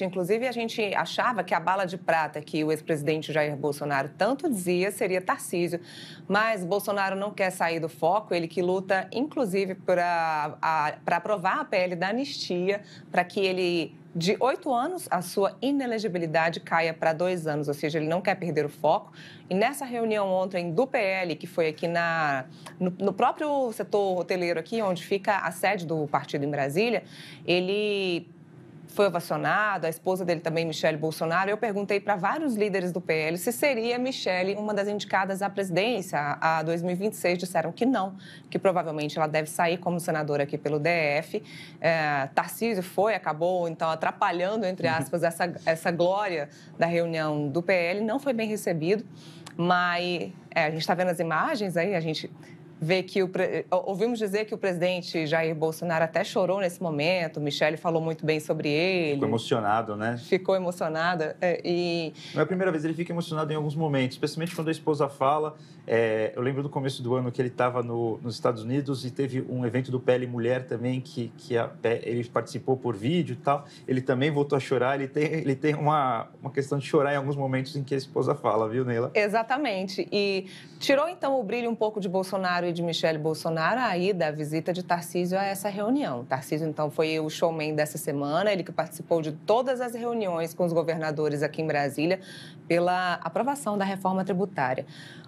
Inclusive, a gente achava que a bala de prata que o ex-presidente Jair Bolsonaro tanto dizia seria Tarcísio, mas Bolsonaro não quer sair do foco, ele que luta, inclusive, para aprovar a PL da anistia, para que ele, de oito anos, a sua inelegibilidade caia para dois anos, ou seja, ele não quer perder o foco. E nessa reunião ontem do PL, que foi aqui na, no, no próprio setor hoteleiro aqui, onde fica a sede do partido em Brasília, ele foi vacionado, a esposa dele também, Michele Bolsonaro. Eu perguntei para vários líderes do PL se seria Michele uma das indicadas à presidência a 2026. Disseram que não, que provavelmente ela deve sair como senadora aqui pelo DF. É, Tarcísio foi, acabou então atrapalhando, entre uhum. aspas, essa, essa glória da reunião do PL. Não foi bem recebido, mas é, a gente está vendo as imagens aí, a gente ver que o eh, ouvimos dizer que o presidente Jair Bolsonaro até chorou nesse momento. Michele falou muito bem sobre ele. Ficou emocionado, né? Ficou emocionada é, e não é a primeira vez ele fica emocionado em alguns momentos, especialmente quando a esposa fala. É, eu lembro do começo do ano que ele estava no, nos Estados Unidos e teve um evento do Pele Mulher também que que a, ele participou por vídeo e tal. Ele também voltou a chorar. Ele tem ele tem uma uma questão de chorar em alguns momentos em que a esposa fala, viu, Neila? Exatamente. E tirou então o brilho um pouco de Bolsonaro Bolsonaro e de Michele Bolsonaro aí da a visita de Tarcísio a essa reunião. Tarcísio, então, foi o showman dessa semana, ele que participou de todas as reuniões com os governadores aqui em Brasília pela aprovação da reforma tributária.